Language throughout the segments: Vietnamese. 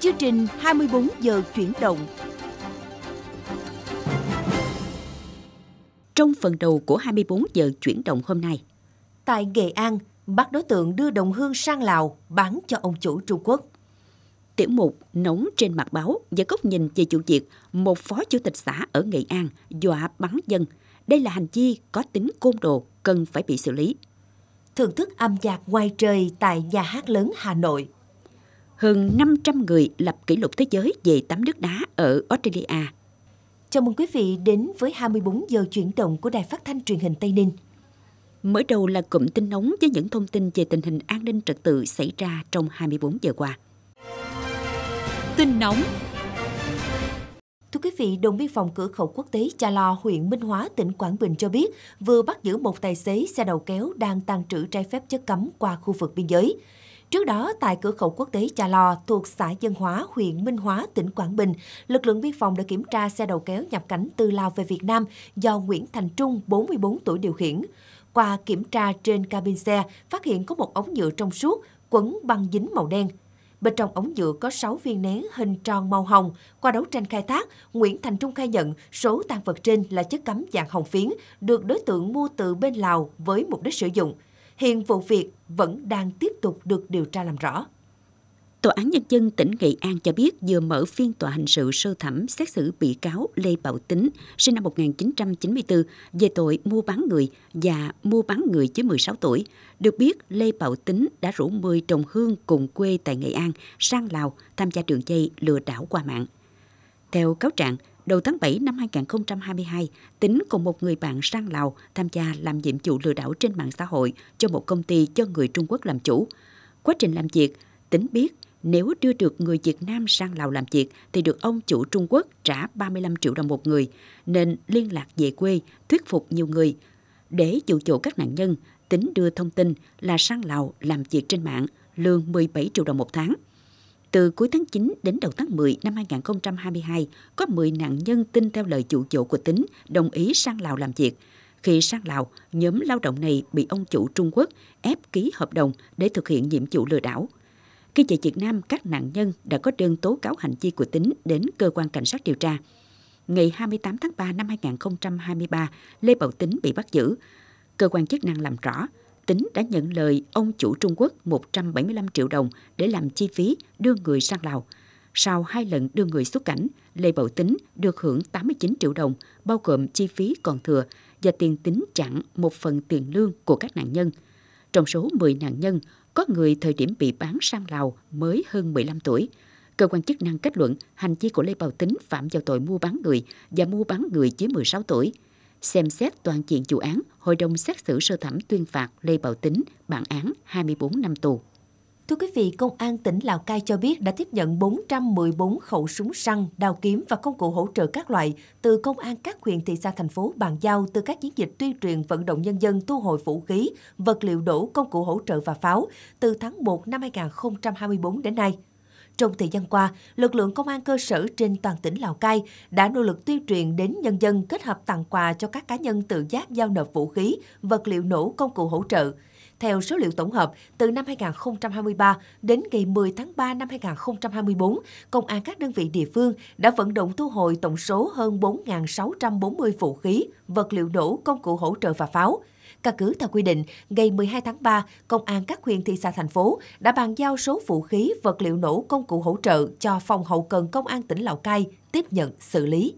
Chương trình 24 giờ chuyển động. Trong phần đầu của 24 giờ chuyển động hôm nay, tại Nghệ An, bắt đối tượng đưa đồng hương sang Lào bán cho ông chủ Trung Quốc. Tiểu mục Nóng trên mặt báo và góc nhìn về chủ việc một phó chủ tịch xã ở Nghệ An dọa bắn dân. Đây là hành vi có tính côn đồ cần phải bị xử lý. Thưởng thức âm nhạc ngoài trời tại nhà hát lớn Hà Nội – hơn 500 người lập kỷ lục thế giới về tắm nước đá ở Australia. Chào mừng quý vị đến với 24 giờ chuyển động của Đài Phát thanh Truyền hình Tây Ninh. Mở đầu là cụm tin nóng với những thông tin về tình hình an ninh trật tự xảy ra trong 24 giờ qua. Tin nóng Thưa quý vị, đồn biên phòng cửa khẩu quốc tế Cha Lo, huyện Minh Hóa, tỉnh Quảng Bình cho biết vừa bắt giữ một tài xế xe đầu kéo đang tàng trữ trái phép chất cấm qua khu vực biên giới. Trước đó, tại cửa khẩu quốc tế trà Lò thuộc xã Dân Hóa, huyện Minh Hóa, tỉnh Quảng Bình, lực lượng biên phòng đã kiểm tra xe đầu kéo nhập cảnh từ Lào về Việt Nam do Nguyễn Thành Trung, 44 tuổi điều khiển. Qua kiểm tra trên cabin xe, phát hiện có một ống nhựa trong suốt, quấn băng dính màu đen. Bên trong ống nhựa có 6 viên nén hình tròn màu hồng. Qua đấu tranh khai thác, Nguyễn Thành Trung khai nhận số tan vật trên là chất cấm dạng hồng phiến, được đối tượng mua từ bên Lào với mục đích sử dụng. Hiện vụ việc vẫn đang tiếp tục được điều tra làm rõ. Tòa án Nhân dân tỉnh Nghệ An cho biết vừa mở phiên tòa hình sự sơ thẩm xét xử bị cáo Lê Bảo Tính, sinh năm 1994, về tội mua bán người và mua bán người dưới 16 tuổi. Được biết, Lê Bảo Tính đã rủ 10 trồng hương cùng quê tại Nghệ An sang Lào tham gia đường dây lừa đảo qua mạng. Theo cáo trạng, Đầu tháng 7 năm 2022, Tính cùng một người bạn sang Lào tham gia làm nhiệm vụ lừa đảo trên mạng xã hội cho một công ty cho người Trung Quốc làm chủ. Quá trình làm việc, Tính biết nếu đưa được người Việt Nam sang Lào làm việc thì được ông chủ Trung Quốc trả 35 triệu đồng một người, nên liên lạc về quê, thuyết phục nhiều người. Để dụ dỗ các nạn nhân, Tính đưa thông tin là sang Lào làm việc trên mạng, lương 17 triệu đồng một tháng – từ cuối tháng 9 đến đầu tháng 10 năm 2022, có 10 nạn nhân tin theo lời chủ dỗ của Tính đồng ý sang Lào làm việc. Khi sang Lào, nhóm lao động này bị ông chủ Trung Quốc ép ký hợp đồng để thực hiện nhiệm vụ lừa đảo. Khi về Việt Nam, các nạn nhân đã có đơn tố cáo hành vi của Tính đến cơ quan cảnh sát điều tra. Ngày 28 tháng 3 năm 2023, Lê Bảo Tính bị bắt giữ. Cơ quan chức năng làm rõ, Tính đã nhận lời ông chủ Trung Quốc 175 triệu đồng để làm chi phí đưa người sang Lào. Sau hai lần đưa người xuất cảnh, Lê Bảo Tính được hưởng 89 triệu đồng, bao gồm chi phí còn thừa và tiền tính chặn một phần tiền lương của các nạn nhân. Trong số 10 nạn nhân, có người thời điểm bị bán sang Lào mới hơn 15 tuổi. Cơ quan chức năng kết luận hành vi của Lê Bảo Tính phạm vào tội mua bán người và mua bán người dưới 16 tuổi xem xét toàn diện vụ án, Hội đồng xét xử sơ thẩm tuyên phạt Lê Bảo Tính bản án 24 năm tù. Thưa quý vị, Công an tỉnh Lào Cai cho biết đã tiếp nhận 414 khẩu súng săn, đao kiếm và công cụ hỗ trợ các loại từ Công an các huyện thị xã thành phố bàn giao từ các chiến dịch tuyên truyền vận động nhân dân thu hồi vũ khí, vật liệu nổ, công cụ hỗ trợ và pháo từ tháng 1 năm 2024 đến nay. Trong thời gian qua, lực lượng công an cơ sở trên toàn tỉnh Lào Cai đã nỗ lực tuyên truyền đến nhân dân kết hợp tặng quà cho các cá nhân tự giác giao nộp vũ khí, vật liệu nổ, công cụ hỗ trợ – theo số liệu tổng hợp, từ năm 2023 đến ngày 10 tháng 3 năm 2024, Công an các đơn vị địa phương đã vận động thu hồi tổng số hơn 4.640 vũ khí, vật liệu nổ, công cụ hỗ trợ và pháo. Căn cứ theo quy định, ngày 12 tháng 3, Công an các huyện thị xã thành phố đã bàn giao số vũ khí, vật liệu nổ, công cụ hỗ trợ cho Phòng hậu cần Công an tỉnh Lào Cai tiếp nhận xử lý.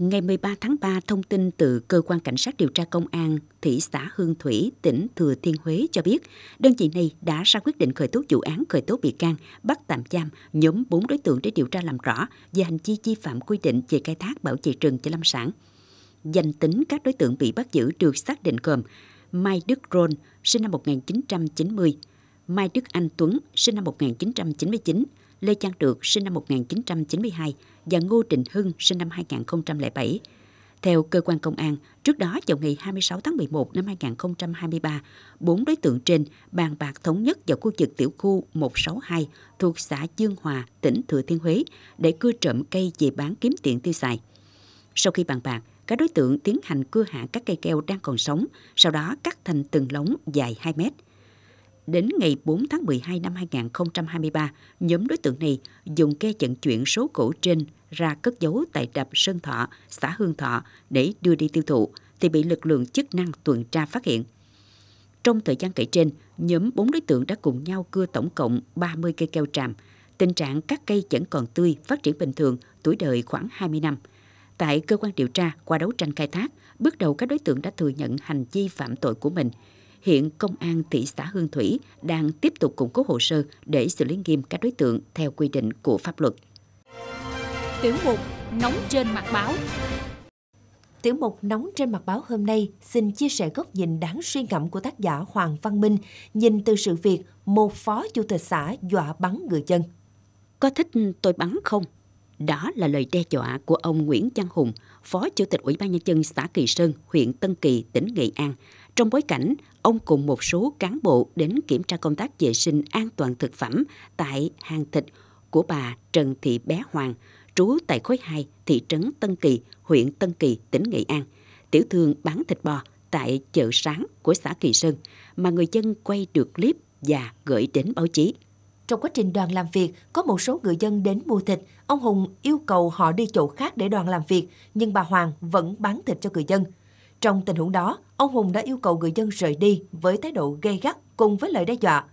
Ngày 13 tháng 3, thông tin từ Cơ quan Cảnh sát điều tra Công an thị xã Hương Thủy, tỉnh Thừa Thiên Huế cho biết, đơn vị này đã ra quyết định khởi tố vụ án khởi tố bị can, bắt tạm giam nhóm 4 đối tượng để điều tra làm rõ về hành vi vi phạm quy định về khai thác bảo vệ rừng cho lâm sản. Danh tính các đối tượng bị bắt giữ được xác định gồm Mai Đức Rôn, sinh năm 1990, Mai Đức Anh Tuấn, sinh năm 1999, Lê Trang Được sinh năm 1992 và Ngô Trịnh Hưng sinh năm 2007. Theo cơ quan công an, trước đó vào ngày 26 tháng 11 năm 2023, bốn đối tượng trên bàn bạc thống nhất vào khu vực tiểu khu 162 thuộc xã Dương Hòa, tỉnh Thừa Thiên Huế để cưa trộm cây về bán kiếm tiền tiêu xài. Sau khi bàn bạc, các đối tượng tiến hành cưa hạ các cây keo đang còn sống, sau đó cắt thành từng lóng dài 2 mét – Đến ngày 4 tháng 12 năm 2023, nhóm đối tượng này dùng ghe vận chuyển số cổ trên ra cất giấu tại đập Sơn Thọ, xã Hương Thọ để đưa đi tiêu thụ, thì bị lực lượng chức năng tuần tra phát hiện. Trong thời gian kể trên, nhóm 4 đối tượng đã cùng nhau cưa tổng cộng 30 cây keo tràm. Tình trạng các cây vẫn còn tươi, phát triển bình thường, tuổi đời khoảng 20 năm. Tại cơ quan điều tra, qua đấu tranh khai thác, bước đầu các đối tượng đã thừa nhận hành vi phạm tội của mình – Hiện Công an thị xã Hương Thủy đang tiếp tục củng cố hồ sơ để xử lý nghiêm các đối tượng theo quy định của pháp luật. Tiểu mục Nóng trên mặt báo Tiểu mục Nóng trên mặt báo hôm nay xin chia sẻ góc nhìn đáng suy ngẫm của tác giả Hoàng Văn Minh nhìn từ sự việc một phó chủ tịch xã dọa bắn người dân. Có thích tôi bắn không? Đó là lời đe dọa của ông Nguyễn Văn Hùng, Phó Chủ tịch Ủy ban Nhân dân xã Kỳ Sơn, huyện Tân Kỳ, tỉnh Nghệ An, trong bối cảnh ông cùng một số cán bộ đến kiểm tra công tác vệ sinh an toàn thực phẩm tại hàng thịt của bà Trần Thị Bé Hoàng, trú tại khối 2, thị trấn Tân Kỳ, huyện Tân Kỳ, tỉnh Nghệ An, tiểu thương bán thịt bò tại chợ sáng của xã Kỳ Sơn mà người dân quay được clip và gửi đến báo chí. Trong quá trình đoàn làm việc, có một số người dân đến mua thịt, ông Hùng yêu cầu họ đi chỗ khác để đoàn làm việc, nhưng bà Hoàng vẫn bán thịt cho người dân – trong tình huống đó, ông Hùng đã yêu cầu người dân rời đi với thái độ gây gắt cùng với lời đe dọa.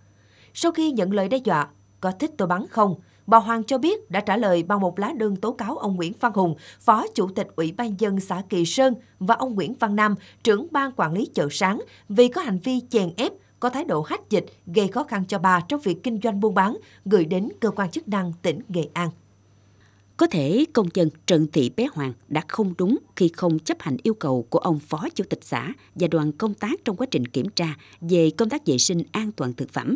Sau khi nhận lời đe dọa, có thích tôi bắn không? Bà Hoàng cho biết đã trả lời bằng một lá đơn tố cáo ông Nguyễn Văn Hùng, Phó Chủ tịch Ủy ban dân xã Kỳ Sơn và ông Nguyễn Văn Nam, trưởng ban quản lý chợ sáng vì có hành vi chèn ép, có thái độ hách dịch gây khó khăn cho bà trong việc kinh doanh buôn bán gửi đến cơ quan chức năng tỉnh Nghệ An. Có thể công dân Trần Thị Bé Hoàng đã không đúng khi không chấp hành yêu cầu của ông Phó Chủ tịch xã và đoàn công tác trong quá trình kiểm tra về công tác vệ sinh an toàn thực phẩm.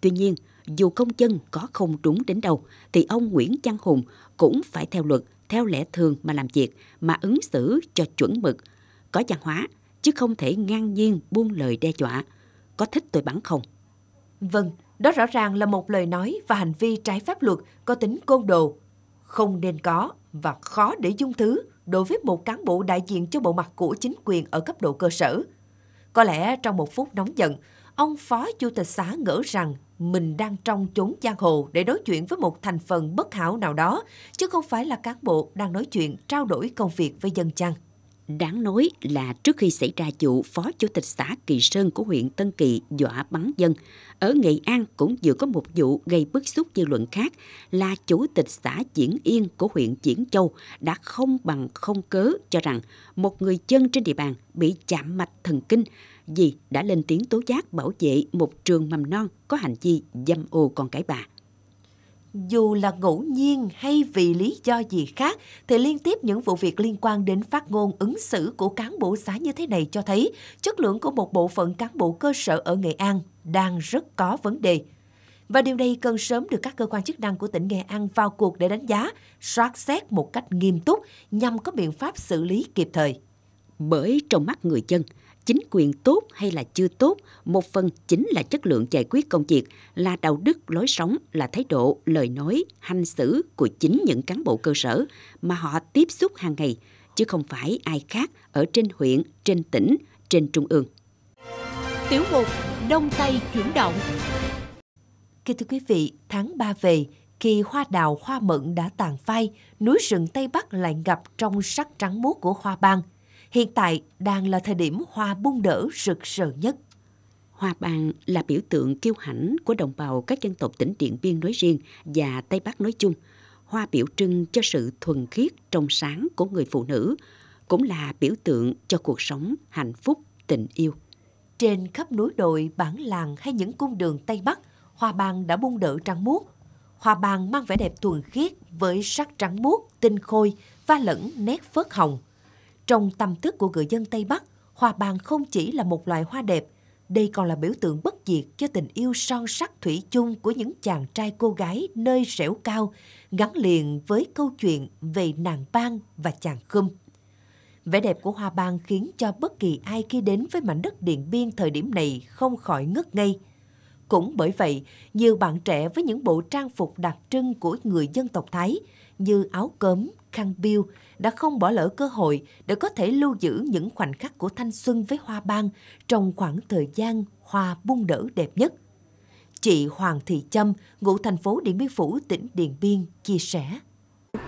Tuy nhiên, dù công dân có không đúng đến đâu, thì ông Nguyễn Văn Hùng cũng phải theo luật, theo lẽ thường mà làm việc, mà ứng xử cho chuẩn mực, có văn hóa, chứ không thể ngang nhiên buông lời đe dọa. Có thích tôi bắn không? Vâng, đó rõ ràng là một lời nói và hành vi trái pháp luật có tính côn đồ, không nên có và khó để dung thứ đối với một cán bộ đại diện cho bộ mặt của chính quyền ở cấp độ cơ sở. Có lẽ trong một phút nóng giận, ông phó chủ tịch xã ngỡ rằng mình đang trong chốn giang hồ để đối chuyện với một thành phần bất hảo nào đó, chứ không phải là cán bộ đang nói chuyện trao đổi công việc với dân chăng. Đáng nói là trước khi xảy ra vụ Phó Chủ tịch xã Kỳ Sơn của huyện Tân Kỳ dọa bắn dân, ở Nghệ An cũng vừa có một vụ gây bức xúc dư luận khác là Chủ tịch xã Diễn Yên của huyện Diễn Châu đã không bằng không cớ cho rằng một người dân trên địa bàn bị chạm mạch thần kinh vì đã lên tiếng tố giác bảo vệ một trường mầm non có hành vi dâm ô con cái bà dù là ngẫu nhiên hay vì lý do gì khác thì liên tiếp những vụ việc liên quan đến phát ngôn ứng xử của cán bộ xã như thế này cho thấy chất lượng của một bộ phận cán bộ cơ sở ở Nghệ An đang rất có vấn đề. Và điều này cần sớm được các cơ quan chức năng của tỉnh Nghệ An vào cuộc để đánh giá, soát xét một cách nghiêm túc nhằm có biện pháp xử lý kịp thời. Bởi trong mắt người dân, chính quyền tốt hay là chưa tốt, một phần chính là chất lượng giải quyết công việc, là đạo đức, lối sống, là thái độ, lời nói, hành xử của chính những cán bộ cơ sở mà họ tiếp xúc hàng ngày, chứ không phải ai khác ở trên huyện, trên tỉnh, trên trung ương. Tiểu mục Đông Tây chuyển động Kính thưa quý vị, tháng 3 về, khi hoa đào hoa mận đã tàn phai, núi rừng Tây Bắc lại ngập trong sắc trắng muốt của hoa ban – hiện tại đang là thời điểm hoa bung nở rực rỡ nhất. Hoa ban là biểu tượng kiêu hãnh của đồng bào các dân tộc tỉnh Điện Biên nói riêng và Tây Bắc nói chung. Hoa biểu trưng cho sự thuần khiết trong sáng của người phụ nữ, cũng là biểu tượng cho cuộc sống hạnh phúc, tình yêu. Trên khắp núi đồi, bản làng hay những cung đường Tây Bắc, hoa ban đã bung nở trắng muốt. Hoa ban mang vẻ đẹp thuần khiết với sắc trắng muốt, tinh khôi, va lẫn nét phớt hồng – trong tâm thức của người dân Tây Bắc, hoa bàn không chỉ là một loài hoa đẹp, đây còn là biểu tượng bất diệt cho tình yêu son sắc thủy chung của những chàng trai cô gái nơi sẻo cao, gắn liền với câu chuyện về nàng ban và chàng khum. Vẻ đẹp của hoa ban khiến cho bất kỳ ai khi đến với mảnh đất Điện Biên thời điểm này không khỏi ngất ngây. Cũng bởi vậy, nhiều bạn trẻ với những bộ trang phục đặc trưng của người dân tộc Thái như áo cấm khăn biêu đã không bỏ lỡ cơ hội để có thể lưu giữ những khoảnh khắc của thanh xuân với hoa ban trong khoảng thời gian hoa bung nở đẹp nhất. Chị Hoàng Thị Trâm, ngụ thành phố Điện Biên Phủ, tỉnh Điện Biên, chia sẻ.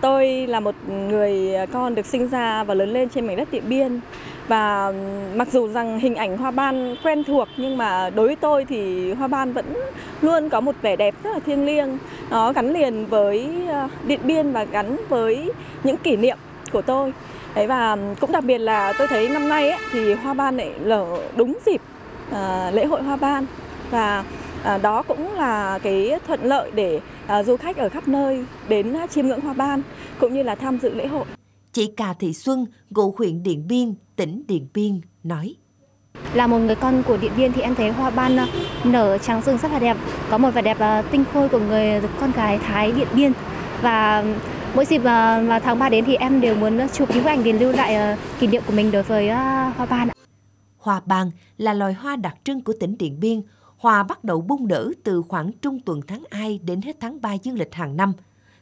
Tôi là một người à, con được sinh ra và lớn lên trên mảnh đất Điện Biên và mặc dù rằng hình ảnh hoa ban quen thuộc nhưng mà đối với tôi thì hoa ban vẫn luôn có một vẻ đẹp rất là thiêng liêng. Nó gắn liền với à, Điện Biên và gắn với những kỷ niệm của tôi. Đấy và cũng đặc biệt là tôi thấy năm nay ấy, thì hoa ban lại lở đúng dịp à, lễ hội hoa ban và à, đó cũng là cái thuận lợi để À, du khách ở khắp nơi đến à, chiêm ngưỡng hoa ban cũng như là tham dự lễ hội. Chị Cà Thị Xuân, ngụ huyện Điện Biên, tỉnh Điện Biên nói. Là một người con của Điện Biên thì em thấy hoa ban à, nở trắng rừng rất là đẹp, có một vẻ đẹp tinh khôi của người con gái Thái Điện Biên. Và mỗi dịp mà tháng 3 đến thì em đều muốn chụp những ảnh để lưu lại kỷ niệm của mình đối với hoa ban. Hoa ban là loài hoa đặc trưng của tỉnh Điện Biên, Hoa bắt đầu bung nở từ khoảng trung tuần tháng 2 đến hết tháng 3 dương lịch hàng năm.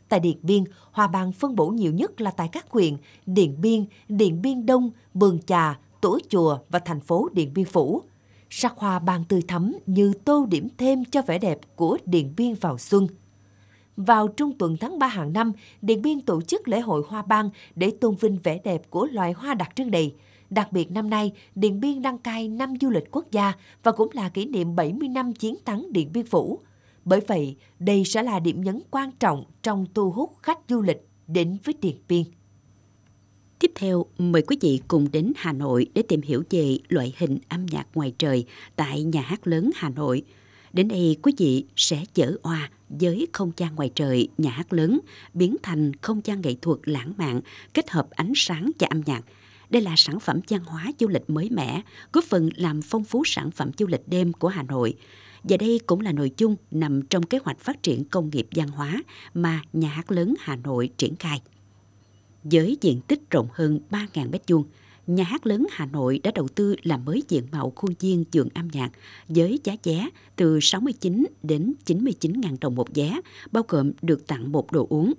Tại Điện Biên, hoa ban phân bổ nhiều nhất là tại các huyện Điện Biên, Điện Biên Đông, Mường Chà, Tủa Chùa và thành phố Điện Biên Phủ. Sắc hoa ban tươi thắm như tô điểm thêm cho vẻ đẹp của Điện Biên vào xuân. Vào trung tuần tháng 3 hàng năm, Điện Biên tổ chức lễ hội hoa ban để tôn vinh vẻ đẹp của loài hoa đặc trưng này – Đặc biệt năm nay, Điện Biên đăng cai năm du lịch quốc gia và cũng là kỷ niệm 70 năm chiến thắng Điện Biên Phủ. Bởi vậy, đây sẽ là điểm nhấn quan trọng trong thu hút khách du lịch đến với Điện Biên. Tiếp theo, mời quý vị cùng đến Hà Nội để tìm hiểu về loại hình âm nhạc ngoài trời tại nhà hát lớn Hà Nội. Đến đây quý vị sẽ chở oa với không gian ngoài trời nhà hát lớn biến thành không gian nghệ thuật lãng mạn kết hợp ánh sáng và âm nhạc – đây là sản phẩm văn hóa du lịch mới mẻ, góp phần làm phong phú sản phẩm du lịch đêm của Hà Nội. Và đây cũng là nội dung nằm trong kế hoạch phát triển công nghiệp văn hóa mà Nhà hát lớn Hà Nội triển khai. Với diện tích rộng hơn 3.000 m2, Nhà hát lớn Hà Nội đã đầu tư làm mới diện mạo khuôn viên trường âm nhạc với giá vé từ 69 đến 99 000 đồng một vé, bao gồm được tặng một đồ uống.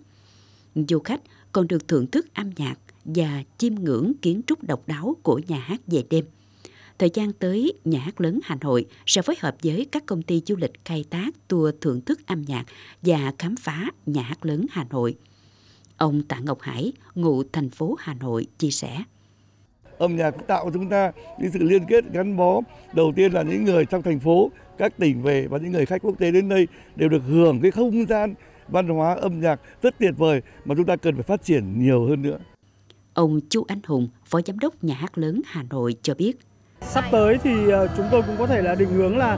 Du khách còn được thưởng thức âm nhạc, và chiêm ngưỡng kiến trúc độc đáo của nhà hát về đêm. Thời gian tới, nhà hát lớn Hà Nội sẽ phối hợp với các công ty du lịch khai thác tour thưởng thức âm nhạc và khám phá nhà hát lớn Hà Nội. Ông Tạ Ngọc Hải, ngụ thành phố Hà Nội, chia sẻ. Âm nhạc tạo chúng ta những sự liên kết gắn bó. Đầu tiên là những người trong thành phố, các tỉnh về và những người khách quốc tế đến đây đều được hưởng cái không gian văn hóa âm nhạc rất tuyệt vời mà chúng ta cần phải phát triển nhiều hơn nữa. Ông Chu Anh Hùng, Phó Giám đốc Nhà hát lớn Hà Nội cho biết. Sắp tới thì ờ, chúng tôi cũng có thể là định hướng là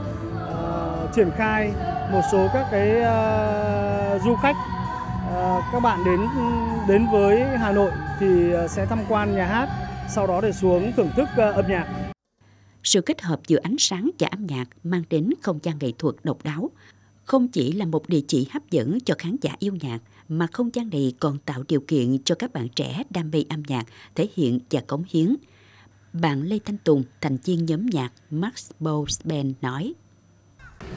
uh, triển khai một số các cái uh, du khách uh, các bạn đến đến với Hà Nội thì sẽ tham quan nhà hát, sau đó để xuống thưởng thức uh, âm nhạc. Sự kết hợp giữa ánh sáng và âm nhạc mang đến không gian nghệ thuật độc đáo, không chỉ là một địa chỉ hấp dẫn cho khán giả yêu nhạc mà không gian này còn tạo điều kiện cho các bạn trẻ đam mê âm nhạc thể hiện và cống hiến. Bạn Lê Thanh Tùng, thành viên nhóm nhạc Max Bowes Band nói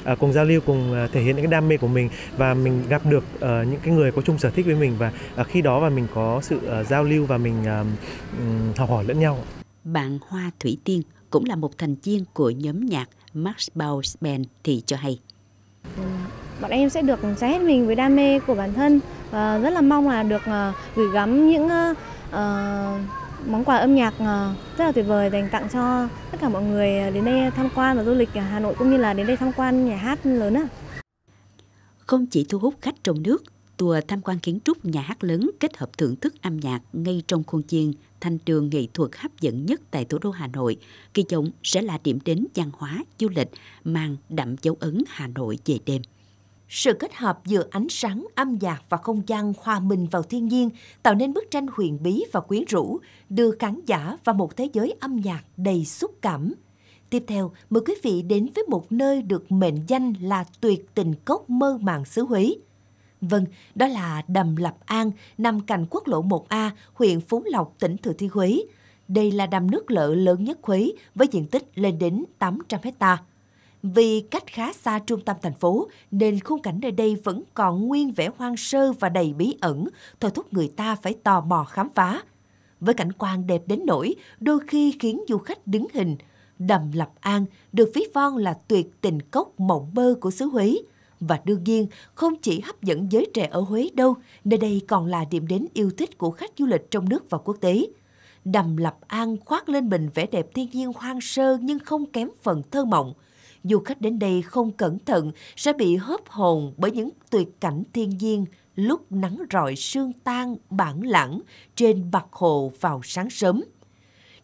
à, cùng giao lưu cùng à, thể hiện những cái đam mê của mình và mình gặp được uh, những cái người có chung sở thích với mình và uh, khi đó và mình có sự uh, giao lưu và mình uh, học hỏi lẫn nhau. Bạn Hoa Thủy Tiên cũng là một thành viên của nhóm nhạc Max Bowes Band thì cho hay. Dạ bọn em sẽ được trái hết mình với đam mê của bản thân và ờ, rất là mong là được ờ, gửi gắm những ờ, món quà âm nhạc rất là tuyệt vời dành tặng cho tất cả mọi người đến đây tham quan và du lịch Hà Nội cũng như là đến đây tham quan nhà hát lớn ạ. Không chỉ thu hút khách trong nước, tour tham quan kiến trúc nhà hát lớn kết hợp thưởng thức âm nhạc ngay trong khuôn viên thành trường nghệ thuật hấp dẫn nhất tại thủ đô Hà Nội, kỳ vọng sẽ là điểm đến văn hóa du lịch mang đậm dấu ấn Hà Nội về đêm. Sự kết hợp giữa ánh sáng, âm nhạc và không gian hòa mình vào thiên nhiên tạo nên bức tranh huyền bí và quyến rũ, đưa khán giả vào một thế giới âm nhạc đầy xúc cảm. Tiếp theo, mời quý vị đến với một nơi được mệnh danh là tuyệt tình cốc mơ màng xứ Huế. Vâng, đó là đầm Lập An, nằm cạnh quốc lộ 1A, huyện Phú Lộc, tỉnh Thừa Thiên Huế. Đây là đầm nước lợ lớn nhất Huế với diện tích lên đến 800 hectare. Vì cách khá xa trung tâm thành phố nên khung cảnh nơi đây vẫn còn nguyên vẻ hoang sơ và đầy bí ẩn, thôi thúc người ta phải tò mò khám phá. Với cảnh quan đẹp đến nỗi, đôi khi khiến du khách đứng hình. Đầm Lập An được ví von là tuyệt tình cốc mộng mơ của xứ Huế. Và đương nhiên, không chỉ hấp dẫn giới trẻ ở Huế đâu, nơi đây còn là điểm đến yêu thích của khách du lịch trong nước và quốc tế đầm Lập An khoác lên mình vẻ đẹp thiên nhiên hoang sơ nhưng không kém phần thơ mộng du khách đến đây không cẩn thận sẽ bị hớp hồn bởi những tuyệt cảnh thiên nhiên lúc nắng rọi sương tan bản lãng trên bạc hồ vào sáng sớm.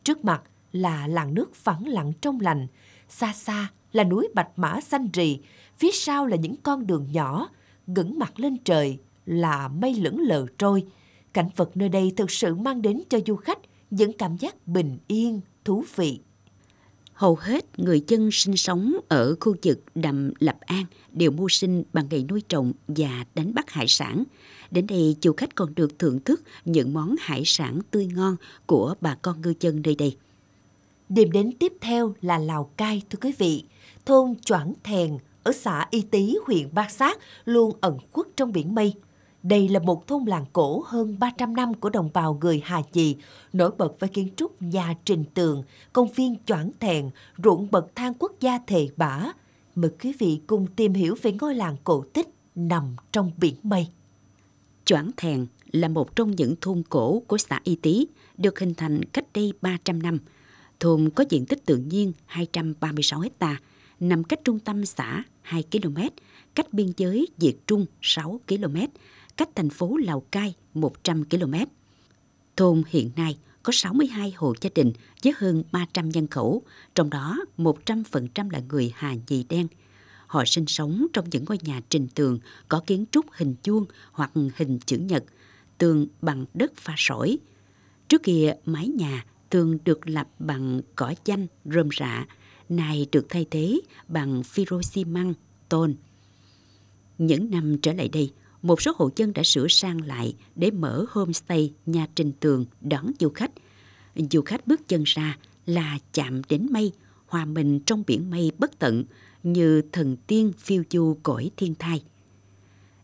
Trước mặt là làng nước phẳng lặng trong lành, xa xa là núi Bạch Mã xanh rì, phía sau là những con đường nhỏ, ngẩng mặt lên trời là mây lững lờ trôi. Cảnh vật nơi đây thực sự mang đến cho du khách những cảm giác bình yên, thú vị. Hầu hết người dân sinh sống ở khu vực đầm Lập An đều mưu sinh bằng nghề nuôi trồng và đánh bắt hải sản. Đến đây, du khách còn được thưởng thức những món hải sản tươi ngon của bà con ngư dân nơi đây. Điểm đến tiếp theo là Lào Cai, thưa quý vị. Thôn Choảng Thèn ở xã Y Tý, huyện Bát Sát luôn ẩn khuất trong biển mây – đây là một thôn làng cổ hơn 300 năm của đồng bào người Hà Chì, nổi bật với kiến trúc nhà trình tường, công viên choảng Thèn ruộng bậc thang quốc gia thề bả. Mời quý vị cùng tìm hiểu về ngôi làng cổ tích nằm trong biển mây. Choảng Thèn là một trong những thôn cổ của xã Y Tý, được hình thành cách đây 300 năm. Thôn có diện tích tự nhiên 236 hectare, nằm cách trung tâm xã 2 km, cách biên giới Việt Trung 6 km, cách thành phố Lào Cai 100 km. Thôn hiện nay có 62 hộ gia đình với hơn 300 nhân khẩu, trong đó 100% là người Hà Nhì Đen. Họ sinh sống trong những ngôi nhà trình tường có kiến trúc hình chuông hoặc hình chữ nhật, tường bằng đất pha sỏi. Trước kia, mái nhà thường được lập bằng cỏ chanh, rơm rạ, nay được thay thế bằng phiro xi măng, tôn. Những năm trở lại đây, một số hộ dân đã sửa sang lại để mở homestay nhà trình tường đón du khách. Du khách bước chân ra là chạm đến mây, hòa mình trong biển mây bất tận như thần tiên phiêu du cõi thiên thai.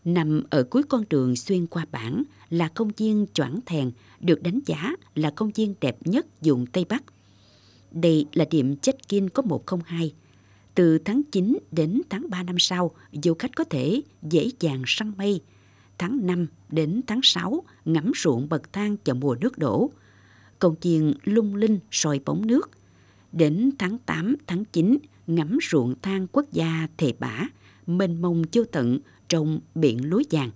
Nằm ở cuối con đường xuyên qua bản là công viên Choảng Thèn được đánh giá là công viên đẹp nhất vùng Tây Bắc. Đây là điểm check-in có 102, từ tháng 9 đến tháng 3 năm sau, du khách có thể dễ dàng săn mây. Tháng 5 đến tháng 6, ngắm ruộng bậc thang vào mùa nước đổ. Công chiên lung linh soi bóng nước. Đến tháng 8, tháng 9, ngắm ruộng thang quốc gia Thề Bả, mênh mông vô tận trong biển lúa vàng.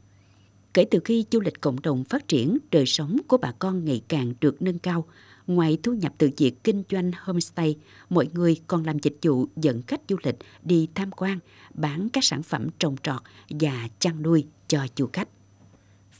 Kể từ khi du lịch cộng đồng phát triển, đời sống của bà con ngày càng được nâng cao – Ngoài thu nhập từ việc kinh doanh homestay, mọi người còn làm dịch vụ dẫn khách du lịch đi tham quan, bán các sản phẩm trồng trọt và chăn nuôi cho du khách.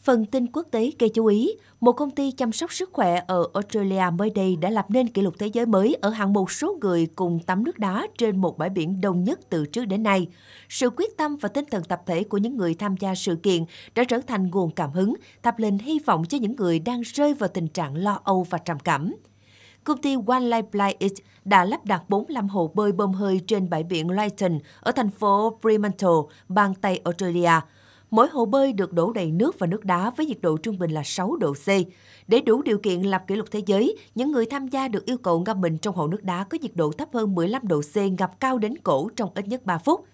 Phần tin quốc tế gây chú ý, một công ty chăm sóc sức khỏe ở Australia mới đây đã lập nên kỷ lục thế giới mới ở hạng mục số người cùng tắm nước đá trên một bãi biển đông nhất từ trước đến nay. Sự quyết tâm và tinh thần tập thể của những người tham gia sự kiện đã trở thành nguồn cảm hứng, thắp lên hy vọng cho những người đang rơi vào tình trạng lo âu và trầm cảm công ty One Life Blight đã lắp đặt 45 hồ bơi bơm hơi trên bãi biển Leighton ở thành phố Fremantle, bang Tây Australia, Mỗi hồ bơi được đổ đầy nước và nước đá với nhiệt độ trung bình là 6 độ C. Để đủ điều kiện lập kỷ lục thế giới, những người tham gia được yêu cầu ngâm mình trong hồ nước đá có nhiệt độ thấp hơn 15 độ C ngập cao đến cổ trong ít nhất 3 phút.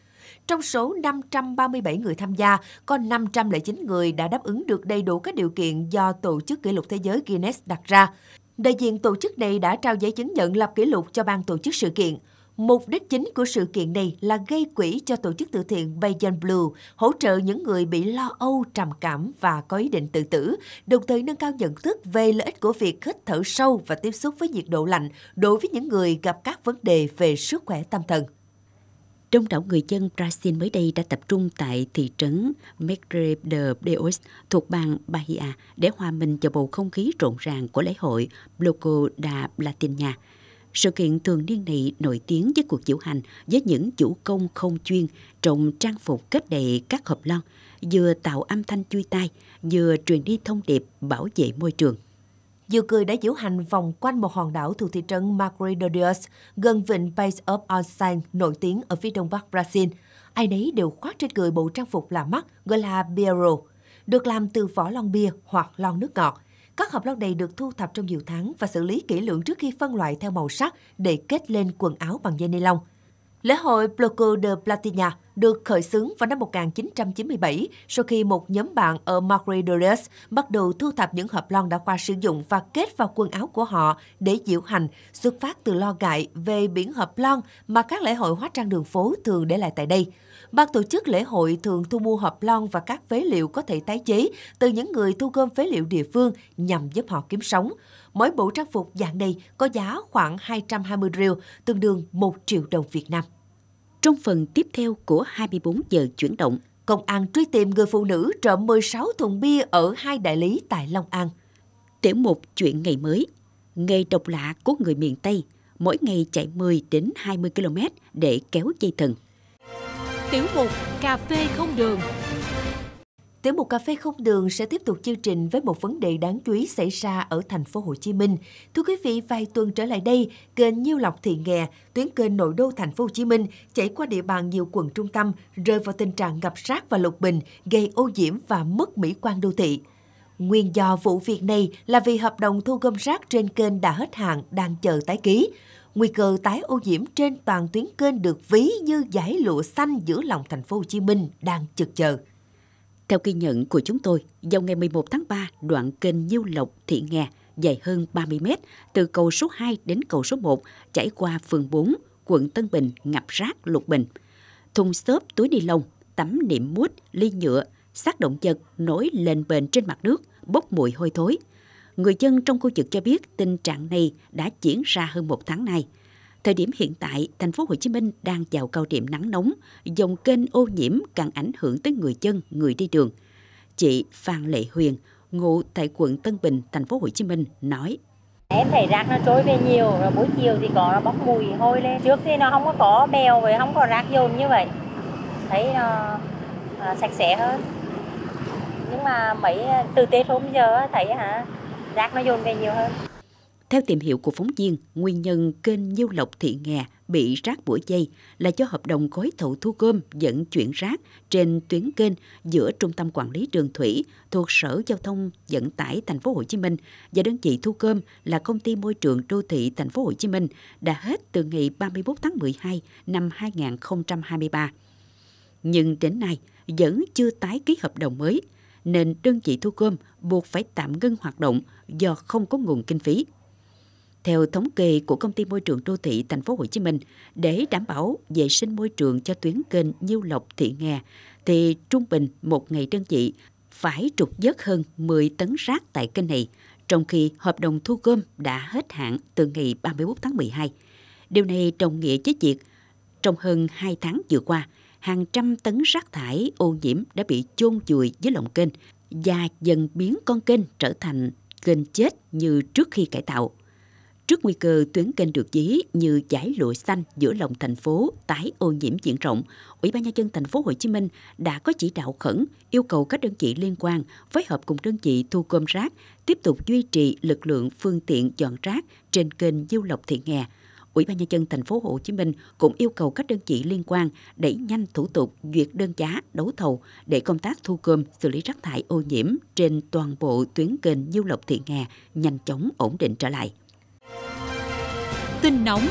Trong số 537 người tham gia, có 509 người đã đáp ứng được đầy đủ các điều kiện do Tổ chức Kỷ lục Thế giới Guinness đặt ra. Đại diện tổ chức này đã trao giấy chứng nhận lập kỷ lục cho ban tổ chức sự kiện. Mục đích chính của sự kiện này là gây quỹ cho tổ chức từ thiện Bayon Blue, hỗ trợ những người bị lo âu, trầm cảm và có ý định tự tử, đồng thời nâng cao nhận thức về lợi ích của việc hít thở sâu và tiếp xúc với nhiệt độ lạnh đối với những người gặp các vấn đề về sức khỏe tâm thần. Đông đảo người dân Brazil mới đây đã tập trung tại thị trấn Madre de Deus thuộc bang Bahia để hòa mình vào bầu không khí rộn ràng của lễ hội Bloco da Platina. Sự kiện thường niên này nổi tiếng với cuộc diễu hành với những chủ công không chuyên trồng trang phục kết đầy các hộp lon, vừa tạo âm thanh chui tai, vừa truyền đi thông điệp bảo vệ môi trường. Dù cười đã diễu hành vòng quanh một hòn đảo thuộc thị trấn Magridodius, gần vịnh Base of Onsen nổi tiếng ở phía đông bắc Brazil. Ai nấy đều khoác trên người bộ trang phục làm mắt gọi là Biero, được làm từ vỏ lon bia hoặc lon nước ngọt, các hộp lau đầy được thu thập trong nhiều tháng và xử lý kỹ lưỡng trước khi phân loại theo màu sắc để kết lên quần áo bằng dây nylon. Lễ hội Bloco de Platina được khởi xướng vào năm 1997 sau khi một nhóm bạn ở Magridoras bắt đầu thu thập những hộp lon đã qua sử dụng và kết vào quần áo của họ để diễu hành, xuất phát từ lo ngại về biển hộp lon mà các lễ hội hóa trang đường phố thường để lại tại đây. Ban tổ chức lễ hội thường thu mua hộp lon và các phế liệu có thể tái chế từ những người thu gom phế liệu địa phương nhằm giúp họ kiếm sống. Mỗi bộ trang phục dạng này có giá khoảng 220 riêu, tương đương 1 triệu đồng Việt Nam. Trong phần tiếp theo của 24 giờ chuyển động, công an truy tìm người phụ nữ trộm 16 thùng bia ở hai đại lý tại Long An. Tiểu mục chuyện ngày mới, nghề độc lạ của người miền Tây, mỗi ngày chạy 10 đến 20 km để kéo dây thần. Tiểu mục Cà phê không đường Tiểu mục cà phê không đường sẽ tiếp tục chương trình với một vấn đề đáng chú ý xảy ra ở thành phố Hồ Chí Minh. Thưa quý vị, vài tuần trở lại đây, kênh Nhiêu Lộc Thị Nghè, tuyến kênh nội đô thành phố Hồ Chí Minh chảy qua địa bàn nhiều quận trung tâm rơi vào tình trạng ngập rác và lục bình, gây ô nhiễm và mất mỹ quan đô thị. Nguyên do vụ việc này là vì hợp đồng thu gom rác trên kênh đã hết hạn đang chờ tái ký nguy cơ tái ô nhiễm trên toàn tuyến kênh được ví như giải lụa xanh giữa lòng thành phố Hồ Chí Minh đang chực chờ. Theo ghi nhận của chúng tôi, vào ngày 11 tháng 3, đoạn kênh Nhiêu Lộc Thị Nghè dài hơn 30 mét từ cầu số 2 đến cầu số 1 chảy qua phường 4, quận Tân Bình ngập rác lục bình. Thùng xốp, túi ni lông, tấm niệm mút, ly nhựa, xác động vật nổi lên bền trên mặt nước, bốc mùi hôi thối – Người dân trong khu vực cho biết tình trạng này đã diễn ra hơn một tháng nay. Thời điểm hiện tại, thành phố Hồ Chí Minh đang vào cao điểm nắng nóng, dòng kênh ô nhiễm càng ảnh hưởng tới người dân, người đi đường. Chị Phan Lệ Huyền, ngụ tại quận Tân Bình, thành phố Hồ Chí Minh nói: Em thấy rác nó trôi về nhiều, rồi buổi chiều thì có nó bốc mùi hôi lên. Trước thì nó không có có bèo rồi không có rác dồn như vậy. Thấy nó ờ, à, ờ, sạch sẽ hơn. Nhưng mà mấy từ Tết hôm giờ thấy hả rác nó dồn về nhiều hơn. Theo tìm hiểu của phóng viên, nguyên nhân kênh Nhiêu Lộc Thị Nghè bị rác bủa dây là do hợp đồng gói thầu thu gom dẫn chuyển rác trên tuyến kênh giữa Trung tâm Quản lý Đường Thủy thuộc Sở Giao thông Vận tải Thành phố Hồ Chí Minh và đơn vị thu gom là Công ty Môi trường Đô thị Thành phố Hồ Chí Minh đã hết từ ngày 31 tháng 12 năm 2023. Nhưng đến nay vẫn chưa tái ký hợp đồng mới – nên đơn vị thu gom buộc phải tạm ngưng hoạt động do không có nguồn kinh phí. Theo thống kê của công ty môi trường đô thị thành phố Hồ Chí Minh, để đảm bảo vệ sinh môi trường cho tuyến kênh Nhiêu Lộc Thị Nghè thì trung bình một ngày đơn vị phải trục vớt hơn 10 tấn rác tại kênh này, trong khi hợp đồng thu gom đã hết hạn từ ngày 31 tháng 12. Điều này đồng nghĩa với việc trong hơn 2 tháng vừa qua, hàng trăm tấn rác thải ô nhiễm đã bị chôn vùi dưới lòng kênh và dần biến con kênh trở thành kênh chết như trước khi cải tạo. Trước nguy cơ tuyến kênh được dí như giải lụa xanh giữa lòng thành phố tái ô nhiễm diện rộng, Ủy ban nhân dân thành phố Hồ Chí Minh đã có chỉ đạo khẩn yêu cầu các đơn vị liên quan phối hợp cùng đơn vị thu gom rác tiếp tục duy trì lực lượng phương tiện dọn rác trên kênh Diêu Lộc Thị Nghè Ủy ban nhân dân thành phố Hồ Chí Minh cũng yêu cầu các đơn vị liên quan đẩy nhanh thủ tục duyệt đơn giá đấu thầu để công tác thu gom xử lý rác thải ô nhiễm trên toàn bộ tuyến kênh Nhiêu Lộc Thị Nghè nhanh chóng ổn định trở lại. Tin nóng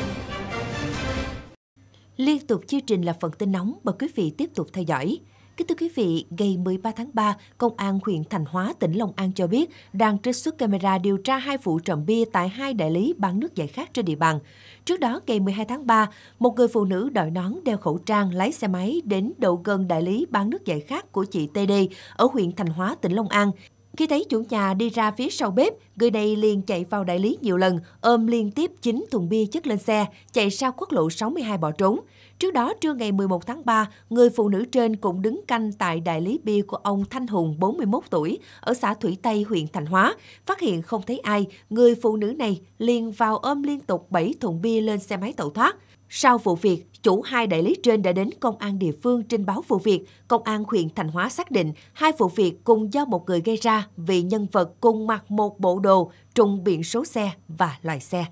Liên tục chương trình là phần tin nóng, mời quý vị tiếp tục theo dõi. Kính thưa quý vị, ngày 13 tháng 3, Công an huyện Thành Hóa, tỉnh Long An cho biết đang trích xuất camera điều tra hai vụ trộm bia tại hai đại lý bán nước giải khát trên địa bàn. Trước đó, ngày 12 tháng 3, một người phụ nữ đội nón đeo khẩu trang lái xe máy đến đậu gần đại lý bán nước giải khát của chị TD ở huyện Thành Hóa, tỉnh Long An. Khi thấy chủ nhà đi ra phía sau bếp, người này liền chạy vào đại lý nhiều lần, ôm liên tiếp 9 thùng bia chất lên xe, chạy sau quốc lộ 62 bỏ trốn. Trước đó, trưa ngày 11 tháng 3, người phụ nữ trên cũng đứng canh tại đại lý bia của ông Thanh Hùng, 41 tuổi, ở xã Thủy Tây, huyện Thành Hóa. Phát hiện không thấy ai, người phụ nữ này liền vào ôm liên tục 7 thùng bia lên xe máy tẩu thoát. Sau vụ việc, chủ hai đại lý trên đã đến công an địa phương trình báo vụ việc. Công an huyện Thành Hóa xác định hai vụ việc cùng do một người gây ra vì nhân vật cùng mặc một bộ đồ, trùng biển số xe và loại xe.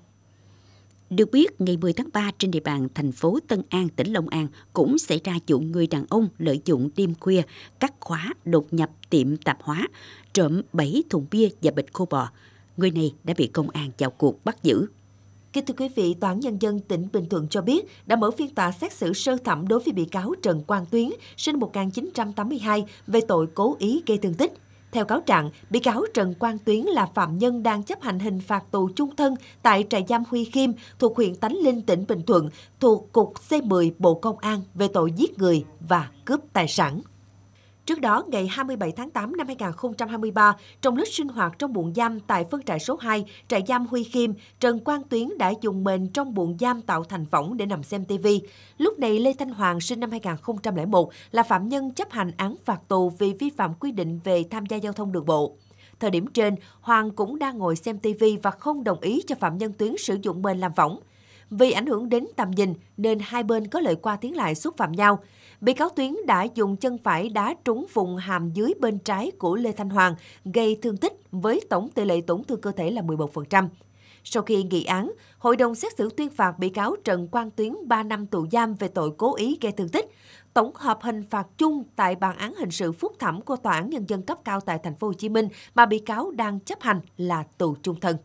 Được biết, ngày 10 tháng 3 trên địa bàn thành phố Tân An, tỉnh Long An cũng xảy ra vụ người đàn ông lợi dụng đêm khuya cắt khóa đột nhập tiệm tạp hóa, trộm 7 thùng bia và bịch khô bò. Người này đã bị công an vào cuộc bắt giữ. Kính thưa quý vị, Tòa án Nhân dân tỉnh Bình Thuận cho biết đã mở phiên tòa xét xử sơ thẩm đối với bị cáo Trần Quang Tuyến, sinh 1982, về tội cố ý gây thương tích. Theo cáo trạng, bị cáo Trần Quang Tuyến là phạm nhân đang chấp hành hình phạt tù chung thân tại trại giam Huy Khiêm thuộc huyện Tánh Linh, tỉnh Bình Thuận, thuộc Cục C10 Bộ Công an về tội giết người và cướp tài sản. Trước đó, ngày 27 tháng 8 năm 2023, trong lúc sinh hoạt trong buồng giam tại phân trại số 2, trại giam Huy Khiêm, Trần Quang Tuyến đã dùng mình trong buồng giam tạo thành võng để nằm xem TV. Lúc này, Lê Thanh Hoàng sinh năm 2001 là phạm nhân chấp hành án phạt tù vì vi phạm quy định về tham gia giao thông đường bộ. Thời điểm trên, Hoàng cũng đang ngồi xem TV và không đồng ý cho phạm nhân Tuyến sử dụng mình làm võng. Vì ảnh hưởng đến tầm nhìn nên hai bên có lời qua tiếng lại xúc phạm nhau. Bị cáo Tuyến đã dùng chân phải đá trúng vùng hàm dưới bên trái của Lê Thanh Hoàng, gây thương tích với tổng tỷ lệ tổn thương cơ thể là 11%. Sau khi nghị án, hội đồng xét xử tuyên phạt bị cáo Trần Quang Tuyến 3 năm tù giam về tội cố ý gây thương tích. Tổng hợp hình phạt chung tại bản án hình sự phúc thẩm của tòa án nhân dân cấp cao tại thành phố Hồ Chí Minh mà bị cáo đang chấp hành là tù chung thân.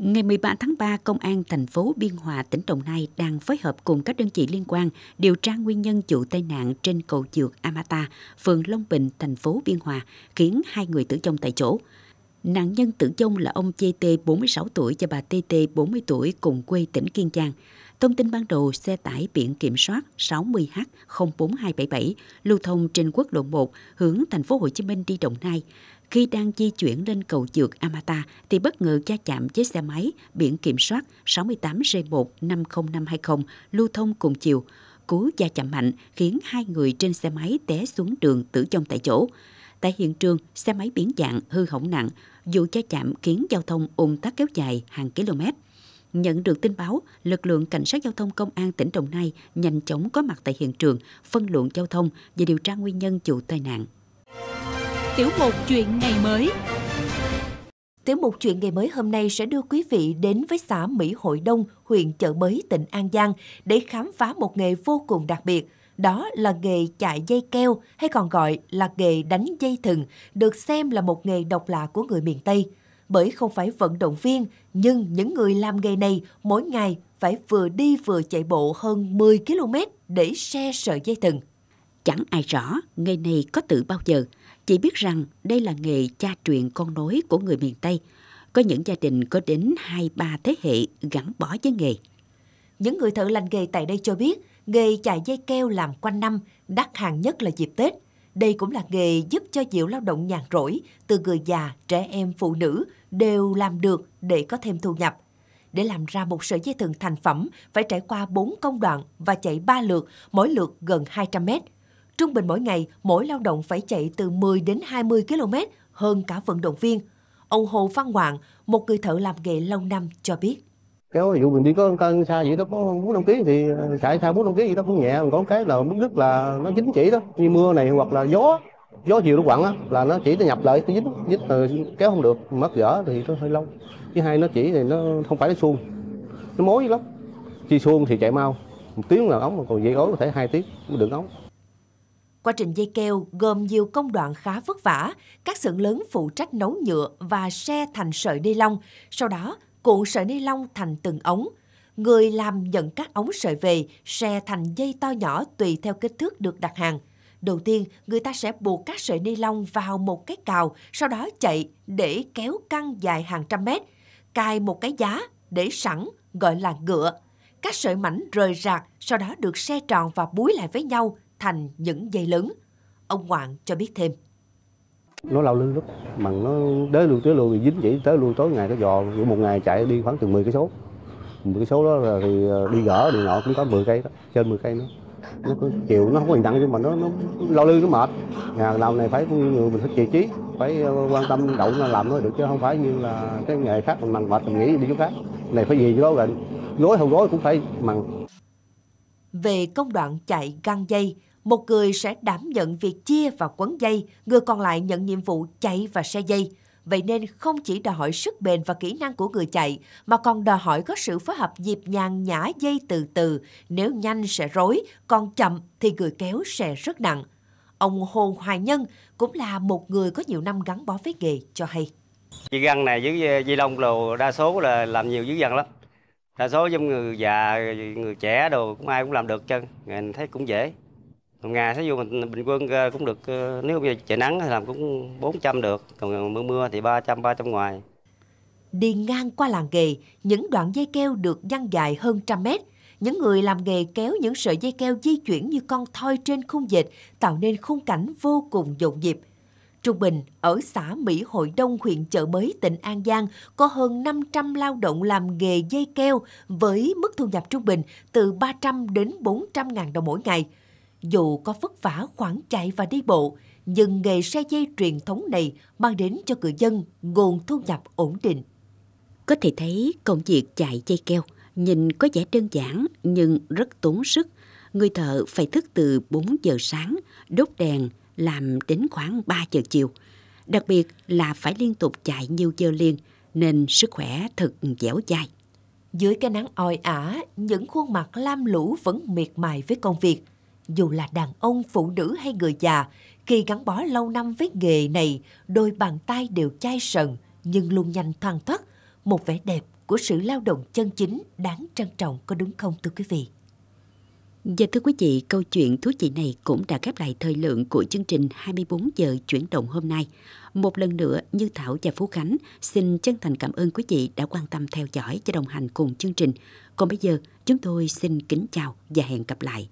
Ngày 13 tháng 3, Công an thành phố Biên Hòa, tỉnh Đồng Nai đang phối hợp cùng các đơn vị liên quan điều tra nguyên nhân vụ tai nạn trên cầu dược Amata, phường Long Bình, thành phố Biên Hòa, khiến hai người tử vong tại chỗ. Nạn nhân tử vong là ông CT 46 tuổi và bà TT 40 tuổi cùng quê tỉnh Kiên Giang. Thông tin ban đầu, xe tải biển kiểm soát 60H04277 lưu thông trên quốc lộ 1 hướng thành phố Hồ Chí Minh đi Đồng Nai. Khi đang di chuyển lên cầu dược Amata thì bất ngờ va chạm với xe máy biển kiểm soát 68G1-50520 lưu thông cùng chiều. Cú va chạm mạnh khiến hai người trên xe máy té xuống đường tử vong tại chỗ. Tại hiện trường, xe máy biến dạng hư hỏng nặng, vụ va chạm khiến giao thông ùn tắc kéo dài hàng km. Nhận được tin báo, lực lượng cảnh sát giao thông công an tỉnh Đồng Nai nhanh chóng có mặt tại hiện trường, phân luồng giao thông và điều tra nguyên nhân vụ tai nạn tiểu mục chuyện ngày mới. Tiểu mục chuyện ngày mới hôm nay sẽ đưa quý vị đến với xã Mỹ Hội Đông, huyện Chợ Mới, tỉnh An Giang để khám phá một nghề vô cùng đặc biệt. Đó là nghề chạy dây keo hay còn gọi là nghề đánh dây thừng, được xem là một nghề độc lạ của người miền Tây. Bởi không phải vận động viên, nhưng những người làm nghề này mỗi ngày phải vừa đi vừa chạy bộ hơn 10 km để xe sợi dây thừng. Chẳng ai rõ nghề này có từ bao giờ – chỉ biết rằng đây là nghề cha truyền con nối của người miền Tây. Có những gia đình có đến 2-3 thế hệ gắn bó với nghề. Những người thợ lành nghề tại đây cho biết, nghề chạy dây keo làm quanh năm, đắt hàng nhất là dịp Tết. Đây cũng là nghề giúp cho nhiều lao động nhàn rỗi, từ người già, trẻ em, phụ nữ đều làm được để có thêm thu nhập. Để làm ra một sợi dây thừng thành phẩm, phải trải qua 4 công đoạn và chạy 3 lượt, mỗi lượt gần 200 mét. Trung bình mỗi ngày, mỗi lao động phải chạy từ 10 đến 20 km hơn cả vận động viên. Ông Hồ Văn Ngoạn, một người thợ làm nghề lâu năm cho biết. Kéo ví dụ mình đi có cân xa vậy đó bốn 45 ký thì chạy xa 45 ký gì đó cũng nhẹ, còn cái là mức nước là nó dính chỉ đó, như mưa này hoặc là gió gió chiều nó quặn á là nó chỉ nó nhập lại nó dính dính rồi ờ, kéo không được mất gỡ thì nó hơi lâu thứ hai nó chỉ thì nó không phải nó suông nó mối lắm chi suông thì chạy mau một tiếng là ống còn dây ối có thể hai tiếng đựng ống Quá trình dây keo gồm nhiều công đoạn khá vất vả, các xưởng lớn phụ trách nấu nhựa và xe thành sợi ni lông, sau đó cuộn sợi ni lông thành từng ống. Người làm nhận các ống sợi về, xe thành dây to nhỏ tùy theo kích thước được đặt hàng. Đầu tiên, người ta sẽ buộc các sợi ni lông vào một cái cào, sau đó chạy để kéo căng dài hàng trăm mét, cài một cái giá để sẵn, gọi là ngựa. Các sợi mảnh rời rạc, sau đó được xe tròn và búi lại với nhau thành những dây lớn. Ông Hoàng cho biết thêm. Nó lao lưng lắm, mà nó tới luôn tới luôn dính vậy tới luôn tối ngày cái giò, một ngày chạy đi khoảng từ 10 cái số. 10 cái số đó là thì ờ, đi gỡ đi nọ cũng có 10 cây đó, trên 10 cây nữa nó có chịu nó không còn nặng nhưng mà nó nó lao lư nó mệt nhà làm này phải người mình thích chịu trí phải ờ, quan tâm đậu nó làm nó được chứ không phải như là cái nghề khác mình mặn mệt mình nghĩ đi chỗ khác này phải gì đó rồi gối không gối cũng phải mặn về công đoạn chạy găng dây một người sẽ đảm nhận việc chia và quấn dây, người còn lại nhận nhiệm vụ chạy và xe dây. Vậy nên không chỉ đòi hỏi sức bền và kỹ năng của người chạy, mà còn đòi hỏi có sự phối hợp nhịp nhàng nhả dây từ từ. Nếu nhanh sẽ rối, còn chậm thì người kéo sẽ rất nặng. Ông Hồ Hoài Nhân cũng là một người có nhiều năm gắn bó với nghề cho hay. Dây găng này với ờ, dây lông đồ đa số là làm nhiều dưới dằn lắm. Đa số giống người già, người trẻ đồ cũng ai cũng làm được chân. Mình thấy cũng dễ một ngày sẽ vô mình bình quân ờ, cũng được ờ, nếu bây giờ trời nắng thì làm cũng 400 được còn mưa mưa thì 300 300 ngoài đi ngang qua làng nghề những đoạn dây keo được dăng dài hơn trăm mét những người làm nghề kéo những sợi dây keo di chuyển như con thoi trên khung dệt tạo nên khung cảnh vô cùng nhộn nhịp Trung bình, ở xã Mỹ Hội Đông huyện Chợ Mới, tỉnh An Giang có hơn 500 lao động làm nghề dây keo với mức thu nhập trung bình từ 300 đến 400 ngàn đồng mỗi ngày – dù có vất vả khoảng chạy và đi bộ, nhưng nghề xe dây truyền thống này mang đến cho người dân nguồn thu nhập ổn định. Có thể thấy công việc chạy dây keo nhìn có vẻ đơn giản nhưng rất tốn sức. Người thợ phải thức từ 4 giờ sáng, đốt đèn, làm đến khoảng 3 giờ chiều. Đặc biệt là phải liên tục chạy nhiều giờ liền nên sức khỏe thật dẻo dai. Dưới cái nắng oi ả, những khuôn mặt lam lũ vẫn miệt mài với công việc – dù là đàn ông, phụ nữ hay người già, khi gắn bó lâu năm với nghề này, đôi bàn tay đều chai sần nhưng luôn nhanh thoăn thoắt, một vẻ đẹp của sự lao động chân chính đáng trân trọng có đúng không thưa quý vị? Và dạ, thưa quý vị, câu chuyện thú vị này cũng đã khép lại thời lượng của chương trình 24 giờ chuyển động hôm nay. Một lần nữa, Như Thảo và Phú Khánh xin chân thành cảm ơn quý vị đã quan tâm theo dõi và đồng hành cùng chương trình. Còn bây giờ, chúng tôi xin kính chào và hẹn gặp lại.